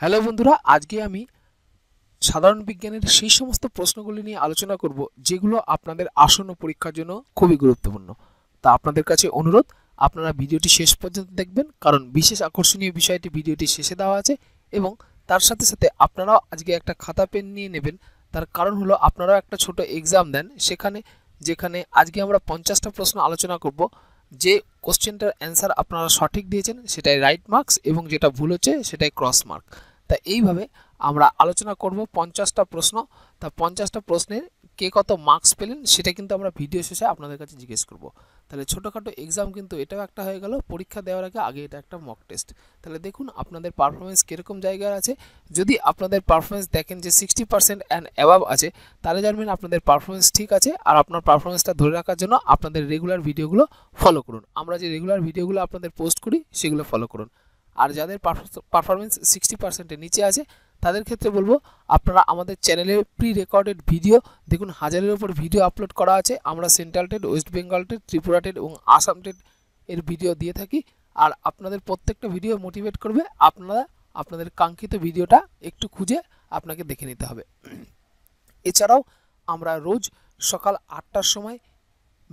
hello বন্ধুরা আজকে আমি সাধারণ বিজ্ঞানের সেই সমস্ত প্রশ্নগুলি নিয়ে আলোচনা করব যেগুলো আপনাদের আসন্ন পরীক্ষার জন্য খুবই গুরুত্বপূর্ণ তা আপনাদের কাছে অনুরোধ আপনারা ভিডিওটি শেষ পর্যন্ত দেখবেন কারণ বিশেষ আকর্ষণীয় বিষয়টি ভিডিওটি শেষে দেওয়া আছে এবং তার সাথে সাথে আপনারাও আজকে একটা খাতা পেন নিয়ে নেবেন তার কারণ হলো আপনারাও একটা ছোট এক্সাম দেন সেখানে যেখানে আজকে আমরা পঞ্চাশটা প্রশ্ন আলোচনা করব যে কোশ্চেনটার অ্যান্সার আপনারা সঠিক দিয়েছেন সেটাই রাইট মার্কস এবং যেটা ভুল হচ্ছে সেটাই ক্রস মার্ক তা এইভাবে আমরা আলোচনা করব পঞ্চাশটা প্রশ্ন তা পঞ্চাশটা প্রশ্নের কে কত মার্কস পেলেন সেটা কিন্তু আমরা ভিডিও শেষে আপনাদের কাছে জিজ্ঞেস করব তাহলে ছোটোখাটো এক্সাম কিন্তু এটাও একটা হয়ে গেল পরীক্ষা দেওয়ার আগে আগে এটা একটা মক টেস্ট তাহলে দেখুন আপনাদের পারফরমেন্স কীরকম জায়গায় আছে যদি আপনাদের পারফরমেন্স দেখেন যে সিক্সটি পার্সেন্ট অ্যান্ড অ্যাভাব আছে তাহলে জানবেন আপনাদের পারফরমেন্স ঠিক আছে আর আপনার পারফরমেন্সটা ধরে রাখার জন্য আপনাদের রেগুলার ভিডিওগুলো ফলো করুন আমরা যে রেগুলার ভিডিওগুলো আপনাদের পোস্ট করি সেগুলো ফলো করুন আর যাদের পারফরমেন্স সিক্সটি পার্সেন্টের নিচে আছে তাদের ক্ষেত্রে বলবো আপনারা আমাদের চ্যানেলে প্রি রেকর্ডেড ভিডিও দেখুন হাজারের ওপর ভিডিও আপলোড করা আছে আমরা central TET West Bengal TET Tripura TET এবং আসাম টেড এর ভিডিও দিয়ে থাকি আর আপনাদের প্রত্যেকটা ভিডিও মোটিভেট করবে আপনারা আপনাদের কাঙ্ক্ষিত ভিডিওটা একটু খুঁজে আপনাকে দেখে নিতে হবে এছাড়াও আমরা রোজ সকাল আটটার সময়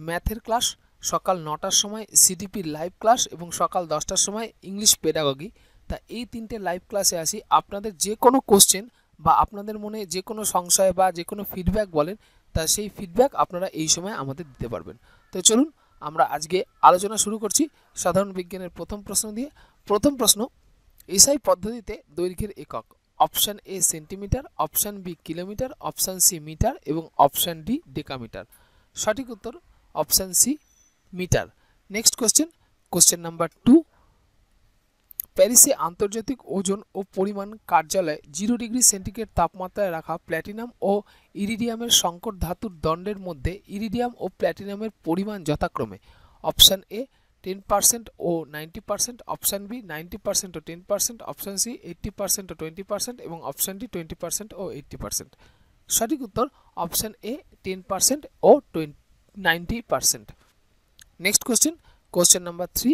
ম্যাথের ক্লাস সকাল নটার সময় সিডিপি লাইভ ক্লাস এবং সকাল দশটার সময় ইংলিশ পেডাগগি তা এই তিনটে লাইভ ক্লাসে আসি আপনাদের যে কোনো কোশ্চেন বা আপনাদের মনে যে কোনো সংশয় বা যে কোনো ফিডব্যাক বলেন তা সেই ফিডব্যাক আপনারা এই সময় আমাদের দিতে পারবেন তো চলুন আমরা আজকে আলোচনা শুরু করছি সাধারণ বিজ্ঞানের প্রথম প্রশ্ন দিয়ে প্রথম প্রশ্ন এসআই পদ্ধতিতে দৈর্ঘ্যের একক option A centimetre option B kilometre option C metre এবং অপশান ডি ডেকামিটার সঠিক উত্তর option C metre next question question number two প্যারিসে আন্তর্জাতিক ওজন ও পরিমাণ কার্যালয়ে জিরো ডিগ্রি সেন্টিগ্রেড তাপমাত্রায় রাখা প্ল্যাটিনাম ও ইরিডিয়ামের সংকট ধাতুর দণ্ডের মধ্যে ইরিডিয়াম ও প্ল্যাটিনামের পরিমাণ যথাক্রমে অপশান এ টেন পার্সেন্ট ও ninety percent option B ninety percent ও ten percent option C eighty percent ও টোয়েন্টি পার্সেন্ট এবং অপশান ডি টোয়েন্টি পার্সেন্ট ও এইট্টি পার্সেন্ট সঠিক উত্তর অপশান এ টেন পার্সেন্ট ও twenty ninety percent next question question number three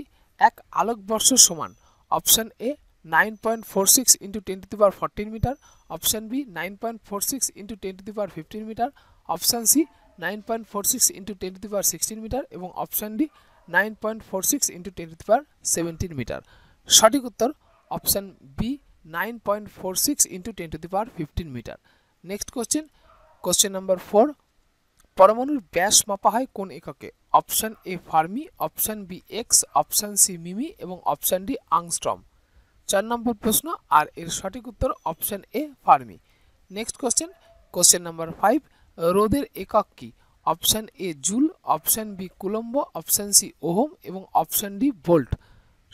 এক আলোকবর্ষ সমান option A nine point four six into ten to the power fourteen metre option B nine point four six into ten to the power fifteen metre option C nine point four six into ten to the power sixteen metre এবং option D nine point four six into ten to the power seventeen metre সঠিক উত্তর option B nine point four six into ten to the power fifteen metre next question question number four পরমাণুর ব্যাস মাপা হয় কোন এককে option A fermi option B X option C মিমি এবং অপশান ডি আংস্ট্রম চার নম্বর প্রশ্ন আর এর সঠিক উত্তর option A fermi next question question number five রোদের একক কি option A joule option B coulomb option C ohm এবং অপশান ডি ভোল্ট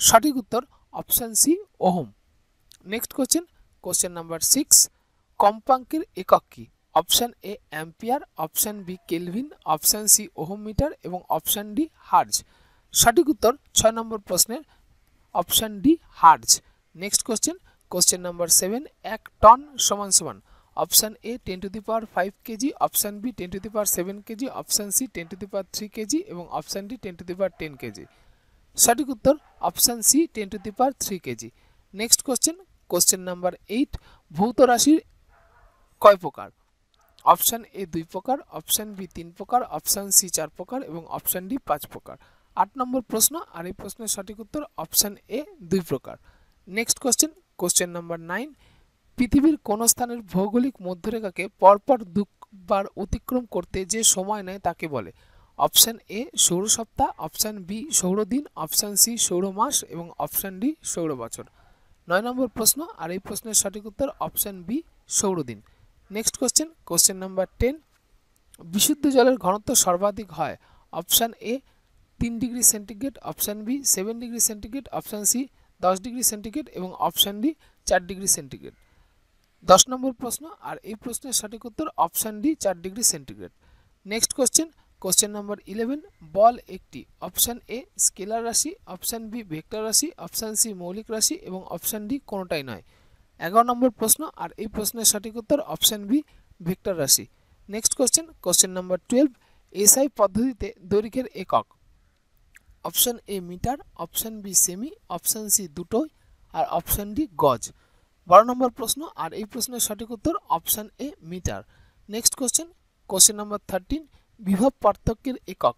সঠিক উত্তর option C ohm next question question number six কম্পাঙ্কের একক কী option A ampere option B kelvin option C ohm metre এবং অপশান ডি হার্জ সঠিক উত্তর ছয় নম্বর প্রশ্নের option D hertz next question question number seven এক টন সমান সমান option A ten to the power five kg option B ten to the power seven kg option C ten to the power three kg এবং option D ten to the power ten kg সঠিক উত্তর option C ten to the power three kg next question question number eight ভৌত রাশির কয় প্রকার option A দুই প্রকার option B তিন প্রকার অপশান সি চার প্রকার এবং অপশান ডি পাঁচ প্রকার আট নম্বর প্রশ্ন আর এই প্রশ্নের সঠিক উত্তর অপশান এ দুই প্রকার next question question number nine পৃথিবীর কোন স্থানের ভৌগোলিক মধ্যরেখাকে পরপর দুবার অতিক্রম করতে যে সময় নেয় তাকে বলে অপশান এ সৌর সপ্তাহ অপশান বি সৌরদিন অপশান সি সৌর মাস এবং অপশান ডি সৌর বছর নয় নম্বর প্রশ্ন আর এই প্রশ্নের সঠিক উত্তর অপশান বি সৌরদিন next question question number ten বিশুদ্ধ জলের ঘনত্ব সর্বাধিক হয় অপশান এ তিন degree centigrade option B seven degree centigrade option C দশ ডিগ্রি সেন্টিগ্রেড এবং অপশান ডি চার ডিগ্রি সেন্টিগ্রেড দশ নম্বর প্রশ্ন আর এই প্রশ্নের সঠিক উত্তর অপশান ডি চার degree centigrade next question question number eleven বল একটি অপশান এ স্কেলার রাশি অপশান বি ভেক্টর রাশি অপশান সি মৌলিক রাশি এবং অপশান ডি কোনোটাই নয় এগারো নম্বর প্রশ্ন আর এই প্রশ্নের সঠিক উত্তর অপশান বি ভিক্টর রাশি next question question number twelve SI পদ্ধতিতে দৈর্ঘ্যের একক option A metre option B সেমি অপশান সি দুটোই আর অপশান ডি গজ বারো নম্বর প্রশ্ন আর এই প্রশ্নের সঠিক উত্তর option A metre next question question number thirteen বিভব পার্থক্যের একক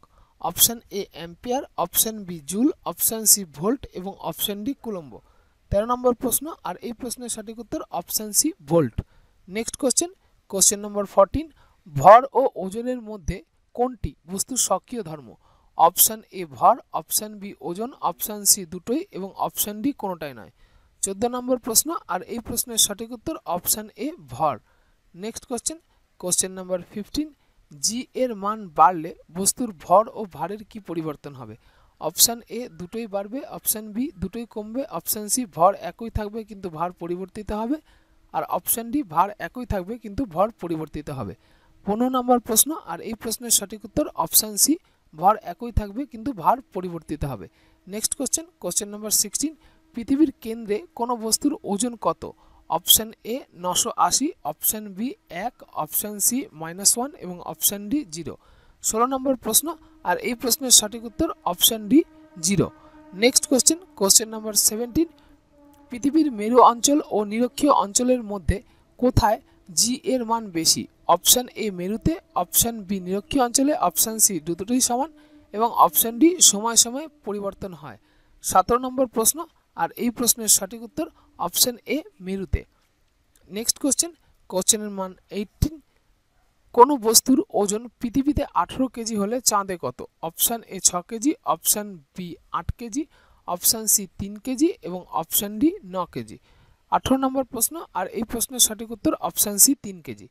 option A ampere option B joule option C volt এবং অপশান ডি কুলম্ব তেরো নম্বর প্রশ্ন আর এই প্রশ্নের সঠিক উত্তর option C volt next question question number fourteen ভর ও ওজনের মধ্যে কোনটি বস্তুর সক্রিয় ধর্ম অপশান এ ভর অপশান বি ওজন অপশান সি দুটোই এবং অপশান ডি কোনোটাই নয় চোদ্দ নম্বর প্রশ্ন আর এই প্রশ্নের সঠিক উত্তর অপশান এ ভর next question question number fifteen G এর মান বাড়লে বস্তুর ভর ও ভারের কি পরিবর্তন হবে অপশান এ দুটোই বাড়বে অপশান বি দুটোই কমবে অপশান সি ভর একই থাকবে কিন্তু ভার পরিবর্তিত হবে আর অপশান ডি ভার একই থাকবে কিন্তু ভর পরিবর্তিত হবে পনেরো নম্বর প্রশ্ন আর এই প্রশ্নের সঠিক উত্তর অপশান সি ভর একই থাকবে কিন্তু ভার পরিবর্তিত হবে next question question number sixteen পৃথিবীর কেন্দ্রে কোনো বস্তুর ওজন কত অপশান এ নশো আশি অপশান বি এক অপশান সি মাইনাস ওয়ান এবং অপশান ডি জিরো ষোলো নম্বর প্রশ্ন আর এই প্রশ্নের সঠিক উত্তর option D zero next question question number seventeen পৃথিবীর মেরু অঞ্চল ও নিরক্ষীয় অঞ্চলের মধ্যে কোথায় জি এর মান বেশি অপশান এ মেরুতে অপশান বি নিরক্ষীয় অঞ্চলে অপশান সি দুটোই সমান এবং অপশান ডি সময় সময় পরিবর্তন হয় সতেরো নম্বর প্রশ্ন আর এই প্রশ্নের সঠিক উত্তর অপশান এ মেরুতে নেক্সট কোশ্চেন কোশ্চেনের মান এইটিন কোনো বস্তুর ওজন পৃথিবীতে আঠেরো কেজি হলে চাঁদে কত অপশান এ ছ কেজি অপশান বি আট কেজি অপশান সি তিন কেজি এবং অপশান ডি ন কেজি আঠেরো নম্বর প্রশ্ন আর এই প্রশ্নের সঠিক উত্তর অপশান সি তিন kg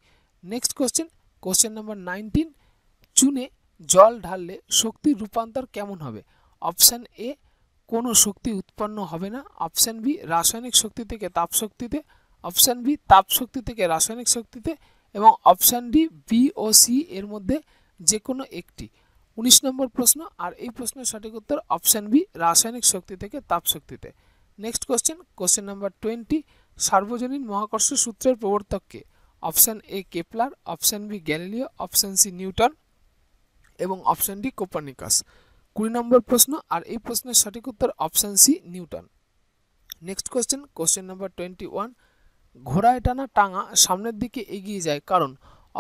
next question question number nineteen চুনে জল ঢাললে শক্তির রূপান্তর কেমন হবে অপশান এ কোনো শক্তি উৎপন্ন হবে না অপশান বি রাসায়নিক শক্তি থেকে তাপ শক্তিতে অপশান বি তাপশক্তি থেকে রাসায়নিক শক্তিতে এবং অপশান ডি বি ও সি এর মধ্যে যে কোনো একটি উনিশ নম্বর প্রশ্ন আর এই প্রশ্নের সঠিক উত্তর অপশান বি রাসায়নিক শক্তি থেকে তাপ শক্তিতে next question question number twenty সার্বজনীন মহাকর্ষ সূত্রের প্রবর্তককে option A Kepler option B Galileo option C Newton এবং অপশান ডি কোপার্নিকাস কুড়ি নম্বর প্রশ্ন আর এই প্রশ্নের সঠিক উত্তর option C Newton next question question number twenty one ঘোড়ায় টানা টাঙা সামনের দিকে এগিয়ে যায় কারণ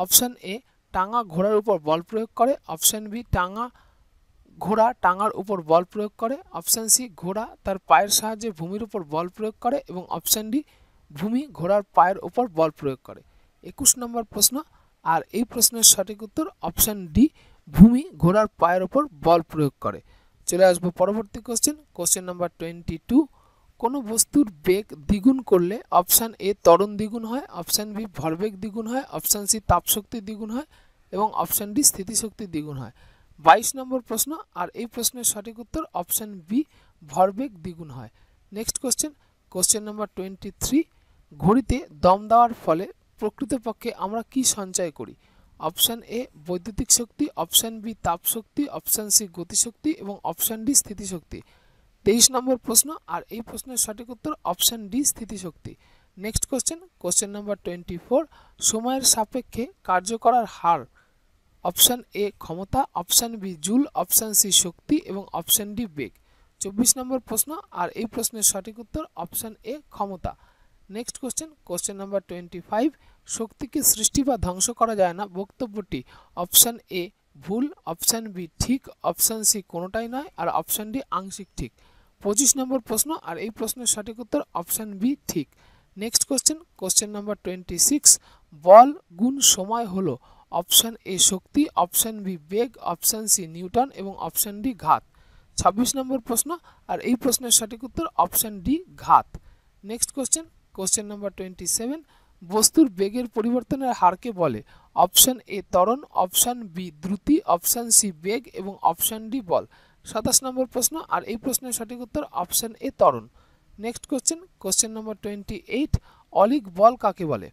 অপশান এ টাঙা ঘোড়ার উপর বল প্রয়োগ করে অপশান বি টাঙা ঘোড়া টাঙার উপর বল প্রয়োগ করে অপশান সি ঘোড়া তার পায়ের সাহায্যে ভূমির উপর বল প্রয়োগ করে এবং অপশান ডি ভূমি ঘোড়ার পায়ের উপর বল প্রয়োগ করে একুশ নম্বর প্রশ্ন আর এই প্রশ্নের সঠিক উত্তর অপশান ডি ভূমি ঘোড়ার পায়ের উপর বল প্রয়োগ করে চলে আসবো পরবর্তী question question number twenty two কোনো বস্তুর বেগ দ্বিগুণ করলে অপশান এ ত্বরণ দ্বিগুণ হয় অপশান বি ভরবেগ দ্বিগুণ হয় অপশান সি তাপশক্তি দ্বিগুণ হয় এবং অপশান ডি স্থিতিশক্তি দ্বিগুণ হয় বাইশ নম্বর প্রশ্ন আর এই প্রশ্নের সঠিক উত্তর অপশান বি ভরবেগ দ্বিগুণ হয় next question question number twenty three ঘড়িতে দম দেওয়ার ফলে প্রকৃতপক্ষে আমরা কি সঞ্চয় করি অপশান এ বৈদ্যুতিক শক্তি অপশান বি তাপশক্তি অপশান সি গতিশক্তি এবং অপশান ডি স্থিতিশক্তি তেইশ নম্বর প্রশ্ন আর এই প্রশ্নের সঠিক উত্তর অপশান ডি স্থিতিশক্তি next question question number twenty four সময়ের সাপেক্ষে কার্য করার হার অপশান এ ক্ষমতা option B joule option C শক্তি এবং অপশান ডি বেগ চব্বিশ নম্বর প্রশ্ন আর এই প্রশ্নের সঠিক উত্তর অপশান এ ক্ষমতা next question question number twenty five শক্তিকে সৃষ্টি বা ধ্বংস করা যায় না বক্তব্যটি অপশান এ ভুল অপশান বি ঠিক অপশান সি কোনোটাই নয় আর অপশান ডি আংশিক ঠিক পঁচিশ নম্বর প্রশ্ন আর এই প্রশ্নের সঠিক উত্তর অপশান বি ঠিক next question question number twenty six বল গুণ সময় হলো অপশান এ শক্তি অপশান বি বেগ অপশান সি নিউটন এবং অপশান ডি ঘাত ছাব্বিশ নম্বর প্রশ্ন আর এই প্রশ্নের সঠিক উত্তর অপশান ডি ঘাত next question question number twenty seven বস্তুর বেগের পরিবর্তনের হারকে বলে অপশান এ ত্বরণ অপশান বি দ্রুতি অপশান সি বেগ এবং অপশান ডি বল সাতাশ নম্বর প্রশ্ন আর এই প্রশ্নের সঠিক উত্তর অপশান এ তরুণ next question question number twenty eight অলিক বল কাকে বলে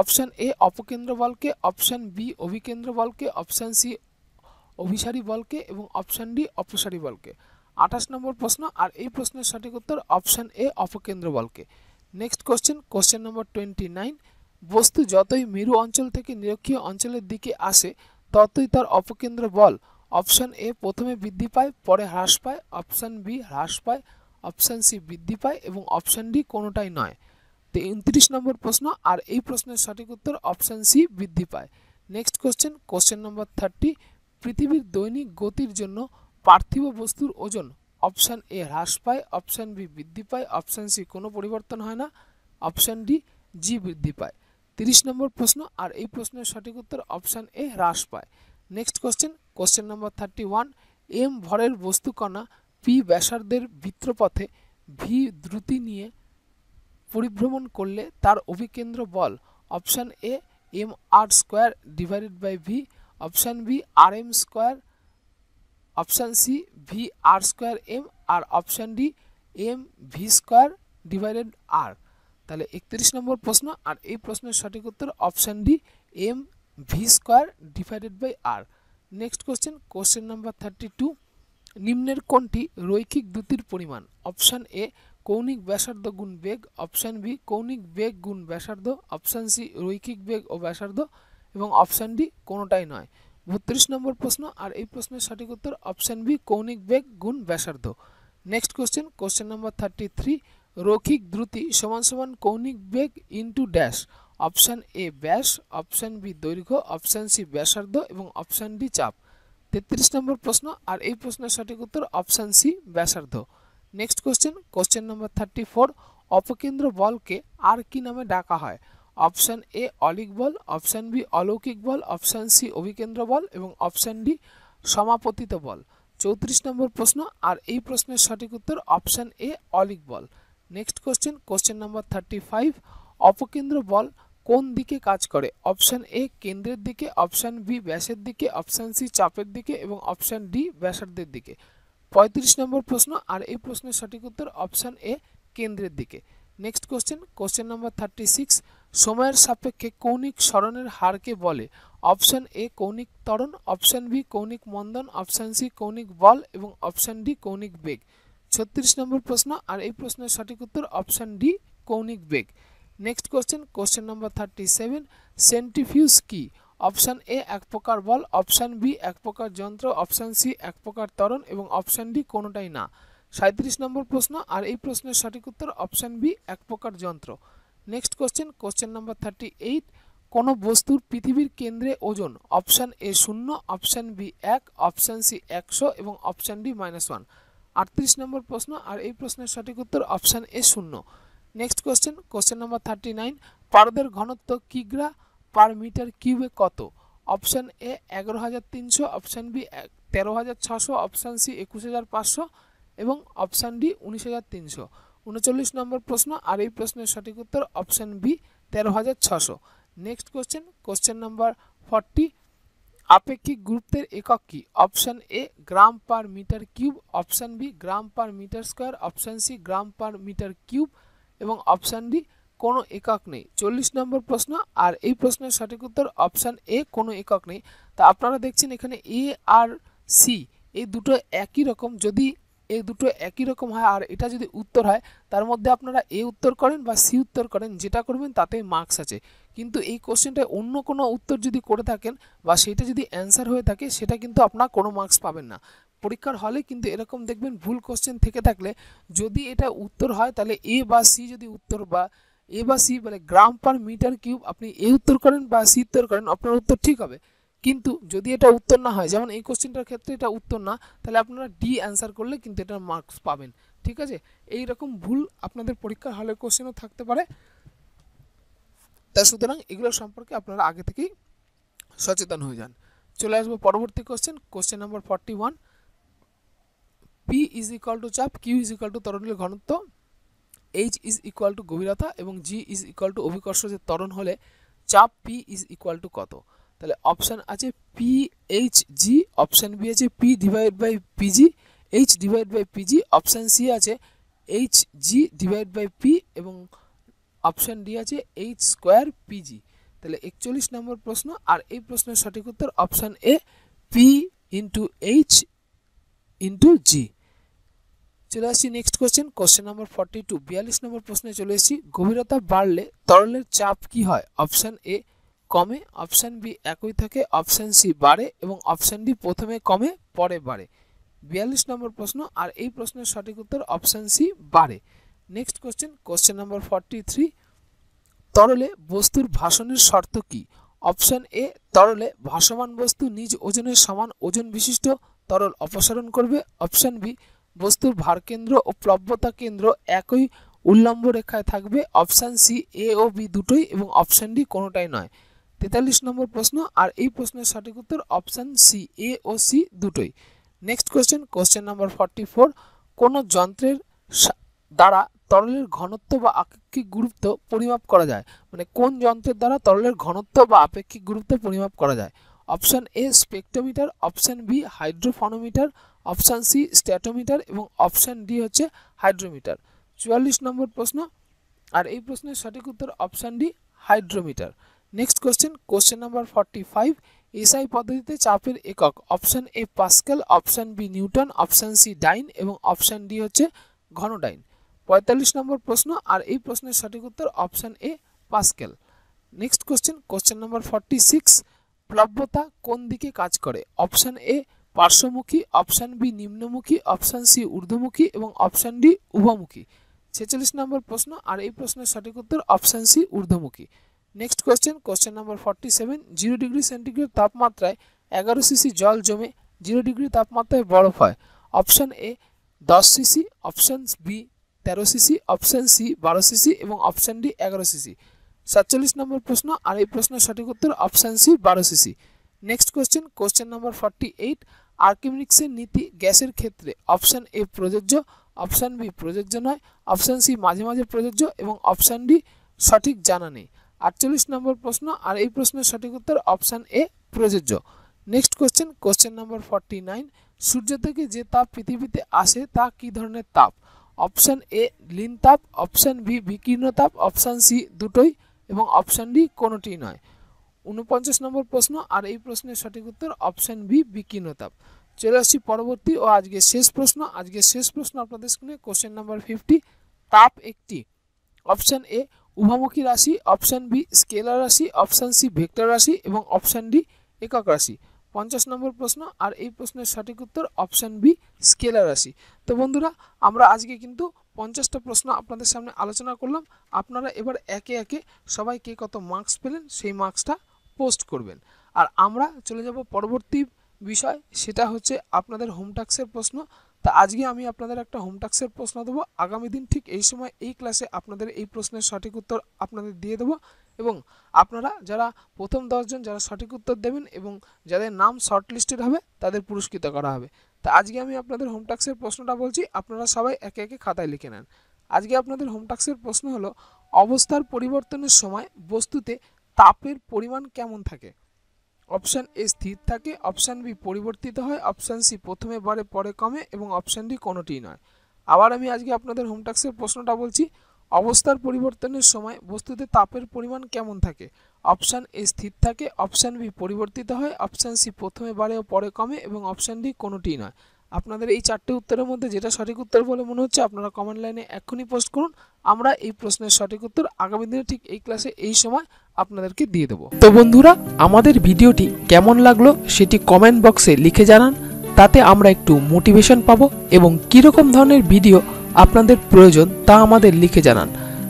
অপশান এ অপকেন্দ্র বলকে অপশান বি অভিকেন্দ্র বলকে অপশান সি অভিসারী বলকে এবং অপশান ডি অপসারী বলকে আঠাশ নম্বর প্রশ্ন আর এই প্রশ্নের সঠিক উত্তর অপশান এ অপকেন্দ্র বলকে next question question number twenty nine বস্তু যতই মেরু অঞ্চল থেকে নিরক্ষীয় অঞ্চলের দিকে আসে ততই তার অপকেন্দ্র বল অপশান এ প্রথমে বৃদ্ধি পায় পরে হ্রাস পায় অপশান বি হ্রাস পায় অপশান সি বৃদ্ধি পায় এবং অপশান ডি কোনোটাই নয় তো উনত্রিশ নম্বর প্রশ্ন আর এই প্রশ্নের সঠিক উত্তর অপশান সি বৃদ্ধি পায় next question question number thirty পৃথিবীর দৈনিক গতির জন্য পার্থিব বস্তুর ওজন অপশান এ হ্রাস পায় অপশান বি বৃদ্ধি পায় অপশান সি কোনো পরিবর্তন হয় না অপশান ডি জি বৃদ্ধি পায় তিরিশ নম্বর প্রশ্ন আর এই প্রশ্নের সঠিক উত্তর অপশান এ হ্রাস পায় next question question number thirty one M ভরের বস্তুকণা পি ব্যাসার্ধের ভিত্রপথে ভি দ্রুতি নিয়ে পরিভ্রমণ করলে তার অভিকেন্দ্র বল option A M R square divided by V option B R M square option C V R square M R option D M V square divided R তাহলে একত্রিশ নম্বর প্রশ্ন আর এই প্রশ্নের সঠিক উত্তর option D M V square divided by R next question question number thirty two নিম্নের কোনটি রৈখিক দ্রুতির পরিমাণ অপশান এ কৌণিক ব্যাসার্ধ গুণ বেগ অপশান বি কৌণিক বেগ গুণ ব্যাসার্ধ অপশান সি রৈখিক বেগ ও ব্যাসার্ধ এবং অপশান ডি কোনোটাই নয় বত্রিশ নম্বর প্রশ্ন আর এই প্রশ্নের সঠিক উত্তর অপশান বি কৌণিক বেগ গুণ ব্যাসার্ধ next question question number thirty three রৈখিক দ্রুতি সমান সমান কৌণিক বেগ ইন্টু ড্যাশ অপশান এ ব্যাস অপশান বি দৈর্ঘ্য অপশান সি ব্যাসার্ধ এবং অপশান ডি চাপ তেত্রিশ নম্বর প্রশ্ন আর এই প্রশ্নের সঠিক উত্তর অপশান সি ব্যাসার্ধ next question question number thirty four অপকেন্দ্র বলকে আর কি নামে ডাকা হয় অপশান এ অলিক বল অপশান বি অলৌকিক বল অপশান সি অভিকেন্দ্র বল এবং অপশান ডি সমাপতিত বল চৌত্রিশ নম্বর প্রশ্ন আর এই প্রশ্নের সঠিক উত্তর অপশান এ অলিক বল next question question number thirty five অপকেন্দ্র বল কোন দিকে কাজ করে অপশান এ কেন্দ্রের দিকে অপশান বি ব্যাসের দিকে অপশান সি চাপের দিকে এবং অপশান ডি ব্যাসার্ধের দিকে পঁয়ত্রিশ নম্বর প্রশ্ন আর এই প্রশ্নের সঠিক উত্তর অপশান এ কেন্দ্রের দিকে next question question number thirty six সময়ের সাপেক্ষে কৌণিক স্মরণের হারকে বলে অপশান এ কৌণিক ত্বরণ অপশান বি কৌণিক মন্দন অপশান সি কৌণিক বল এবং অপশান ডি কৌণিক বেগ ছত্রিশ নম্বর প্রশ্ন আর এই প্রশ্নের সঠিক উত্তর অপশান ডি কৌণিক বেগ next question question number thirty seven centrifuge কি অপশান এ এক প্রকার বল অপশান বি এক প্রকার যন্ত্র অপশান সি এক প্রকার তরণ এবং অপশান ডি কোনোটাই না সাঁত্রিশ নম্বর প্রশ্ন আর এই প্রশ্নের সঠিক উত্তর অপশান বি এক প্রকার যন্ত্র next question question number thirty eight কোনো বস্তুর পৃথিবীর কেন্দ্রে ওজন অপশান এ শূন্য অপশান বি এক অপশান সি একশো এবং অপশান ডি মাইনাস ওয়ান আটত্রিশ নম্বর প্রশ্ন আর এই প্রশ্নের সঠিক উত্তর অপশান এ শূন্য next question question number thirty nine পারদের ঘনত্ব কিগ্রা পার মিটার কিউবে কত অপশান এ এগারো হাজার তিনশো অপশান বি তেরো হাজার ছশো অপশান সি একুশ হাজার পাঁচশো এবং অপশান ডি উনিশ হাজার তিনশো উনচল্লিশ নম্বর প্রশ্ন আর এই প্রশ্নের সঠিক উত্তর অপশান বি তেরো হাজার ছশো next question question number forty আপেক্ষিক গুরুত্বের একক কি option A gram per meter cube option B gram per meter square option C gram per meter cube এবং অপশান ডি কোনো একক নেই চল্লিশ নম্বর প্রশ্ন আর এই প্রশ্নের সঠিক উত্তর অপশান এ কোনো একক নেই তা আপনারা দেখছেন এখানে এ আর সি এই দুটো একই রকম যদি এ দুটো একই রকম হয় আর এটা যদি উত্তর হয় তার মধ্যে আপনারা এ উত্তর করেন বা সি উত্তর করেন যেটা করবেন তাতে মার্কস আছে কিন্তু এই কোশ্চেনটায় অন্য কোনো উত্তর যদি করে থাকেন বা সেটা যদি অ্যান্সার হয়ে থাকে সেটা কিন্তু আপনার কোনো মার্কস পাবেন না পরীক্ষার হলে কিন্তু এরকম দেখবেন ভুল কোশ্চেন থেকে থাকলে যদি এটা উত্তর হয় তাহলে এ বা সি যদি উত্তর বা এ বা সি মানে গ্রাম পার মিটার কিউব আপনি এ উত্তর করেন বা সি উত্তর করেন আপনার উত্তর ঠিক হবে কিন্তু যদি এটা উত্তর না হয় যেমন এই কোশ্চেনটার ক্ষেত্রে এটা উত্তর না তাহলে আপনারা ডি অ্যান্সার করলে কিন্তু এটার মার্কস পাবেন ঠিক আছে এই রকম ভুল আপনাদের পরীক্ষার হলের কোশ্চেনও থাকতে পারে তা সুতরাং এগুলো সম্পর্কে আপনারা আগে থেকেই সচেতন হয়ে যান চলে আসবো পরবর্তী question question number forty one P is equal to চাপ কিউ ইজ ইকুয়াল টু তরণের ঘনত্ব এইচ ইজ ইকুয়াল টু গভীরতা এবং জি ইজ ইকুয়াল টু অভিকর্ষ যে তরণ হলে চাপ পি ইজ ইকুয়াল টু কত তাহলে অপশান আছে P H G option B আছে P divide by P G H divide by P G option C আছে H G divide by P এবং অপশান ডি আছে এইচ স্কোয়ার পিজি তাহলে একচল্লিশ নম্বর প্রশ্ন আর এই প্রশ্নের সঠিক উত্তর option A P into H into G চলে আসি next question question number forty two বিয়াল্লিশ নম্বর প্রশ্নে চলে এসেছি গভীরতা বাড়লে তরলের চাপ কি হয় অপশান এ কমে অপশান বি একই থাকে অপশান সি বাড়ে এবং অপশান ডি প্রথমে কমে পরে বাড়ে বিয়াল্লিশ নম্বর প্রশ্ন আর এই প্রশ্নের সঠিক উত্তর অপশান সি বাড়ে next question question number forty three তরলে বস্তুর ভাষণের শর্ত কি অপশান এ তরলে ভাসমান বস্তু নিজ ওজনের সমান ওজন বিশিষ্ট তরল অপসারণ করবে অপশান বি বস্তুর ভারকেন্দ্র ও প্লব্যতা কেন্দ্র একই উল্লম্ব রেখায় থাকবে অপশান সি এ ও বি দুটোই এবং অপশান ডি কোনোটাই নয় তেতাল্লিশ নম্বর প্রশ্ন আর এই প্রশ্নের সঠিক উত্তর অপশান সি এ ও সি দুটোই next question question number forty four কোনো যন্ত্রের দ্বারা তরলের ঘনত্ব বা আপেক্ষিক গুরুত্ব পরিমাপ করা যায় মানে কোন যন্ত্রের দ্বারা তরলের ঘনত্ব বা আপেক্ষিক গুরুত্ব পরিমাপ করা যায় option A spectrometer option B hydrophonometer option C statometer এবং অপশান ডি হচ্ছে হাইড্রোমিটার চুয়াল্লিশ নম্বর প্রশ্ন আর এই প্রশ্নের সঠিক উত্তর option D hydrometer next question question number forty five SI পদ্ধতিতে চাপের একক option A pascal option B Newton option C dyne এবং অপশান ডি হচ্ছে ঘনডাইন পঁয়তাল্লিশ নম্বর প্রশ্ন আর এই প্রশ্নের সঠিক উত্তর option A pascal next question question number forty six প্লাব্যতা কোন দিকে কাজ করে অপশান এ পার্শ্বমুখী অপশান বি নিম্নমুখী অপশান সি ঊর্ধ্বমুখী এবং অপশান ডি উভমুখী ছেচল্লিশ নম্বর প্রশ্ন আর এই প্রশ্নের সঠিক উত্তর অপশান সি ঊর্ধ্বমুখী next question question number forty seven zero degree centigrade তাপমাত্রায় এগারো সিসি জল জমে জিরো ডিগ্রি তাপমাত্রায় বরফ হয় অপশান এ দশ সিসি অপশান বি তেরো সিসি অপশান সি বারো সিসি এবং অপশান ডি এগারো সিসি সাতচল্লিশ নম্বর প্রশ্ন আর এই প্রশ্নের সঠিক উত্তর অপশান সি বারো CC next question question number forty eight আর্কিমিক্সের নীতি গ্যাসের ক্ষেত্রে অপশান এ প্রযোজ্য অপশান বি প্রযোজ্য নয় অপশান সি মাঝে মাঝে প্রযোজ্য এবং অপশান ডি সঠিক জানা নেই আটচল্লিশ নম্বর প্রশ্ন আর এই প্রশ্নের সঠিক উত্তর অপশান এ প্রযোজ্য next question question number forty nine সূর্য থেকে যে তাপ পৃথিবীতে আসে তা কি ধরনের তাপ অপশান এ লিন তাপ অপশান বি বিকীর্ণ তাপ অপশান সি দুটোই এবং অপশান ডি কোনোটি নয় উনপঞ্চাশ নম্বর প্রশ্ন আর এই প্রশ্নের সঠিক উত্তর অপশান বি বিকীর্ণতাপ চলে আসছি পরবর্তী ও আজকের শেষ প্রশ্ন আজকের শেষ প্রশ্ন আপনাদের স্কুলে কোশ্চেন নাম্বার ফিফটি তাপ একটি অপশান এ উভামুখী রাশি অপশান বি স্কেলার রাশি অপশান সি ভেক্টর রাশি এবং অপশান ডি একক রাশি পঞ্চাশ নম্বর প্রশ্ন আর এই প্রশ্নের সঠিক উত্তর অপশান বি স্কেলার রাশি তো বন্ধুরা আমরা আজকে কিন্তু পঞ্চাশটা প্রশ্ন আপনাদের সামনে আলোচনা করলাম আপনারা এবার একে একে সবাই কে কত মার্কস পেলেন সেই মার্কসটা পোস্ট করবেন আর আমরা চলে যাব পরবর্তী বিষয় সেটা হচ্ছে আপনাদের হোমটাক্সের প্রশ্ন তা আজকে আমি আপনাদের একটা হোমটাক্সের প্রশ্ন দেবো আগামী দিন ঠিক এই সময় এই ক্লাসে আপনাদের এই প্রশ্নের সঠিক উত্তর আপনাদের দিয়ে দেবো এবং আপনারা যারা প্রথম দশজন যারা সঠিক উত্তর দেবেন এবং যাদের নাম শর্টলিস্টেড হবে তাদের পুরস্কৃত করা হবে তা আজকে আমি আপনাদের হোম টাক্সের প্রশ্নটা বলছি আপনারা সবাই একে একে খাতায় লিখে নেন আজকে আপনাদের হোম টাক্সের প্রশ্ন হলো অবস্থার পরিবর্তনের সময় বস্তুতে তাপের পরিমাণ কেমন থাকে অপশান এ স্থির থাকে অপশান বি পরিবর্তিত হয় অপশান সি প্রথমে বাড়ে পরে কমে এবং অপশান ডি কোনোটিই নয় আবার আমি আজকে আপনাদের হোমটাক্সের প্রশ্নটা বলছি অবস্থার পরিবর্তনের সময় বস্তুতে তাপের পরিমাণ কেমন থাকে অপশান এ স্থির থাকে অপশান বি পরিবর্তিত হয় অপশান সি প্রথমে বাড়ে ও পরে কমে এবং অপশান ডি কোনোটিই নয় আপনাদের এই চারটি উত্তরের মধ্যে যেটা সঠিক উত্তর বলে মনে হচ্ছে আপনারা কমেন্ট লাইনে এখনই পোস্ট করুন আমরা এই প্রশ্নের সঠিক উত্তর আগামী দিনে ঠিক এই ক্লাসে এই সময় আপনাদেরকে দিয়ে দেবো তো বন্ধুরা আমাদের ভিডিওটি কেমন লাগলো সেটি কমেন্ট বক্সে লিখে জানান তাতে আমরা একটু মোটিভেশন পাবো এবং কীরকম ধরনের ভিডিও আপনাদের প্রয়োজন তা আমাদের লিখে জানান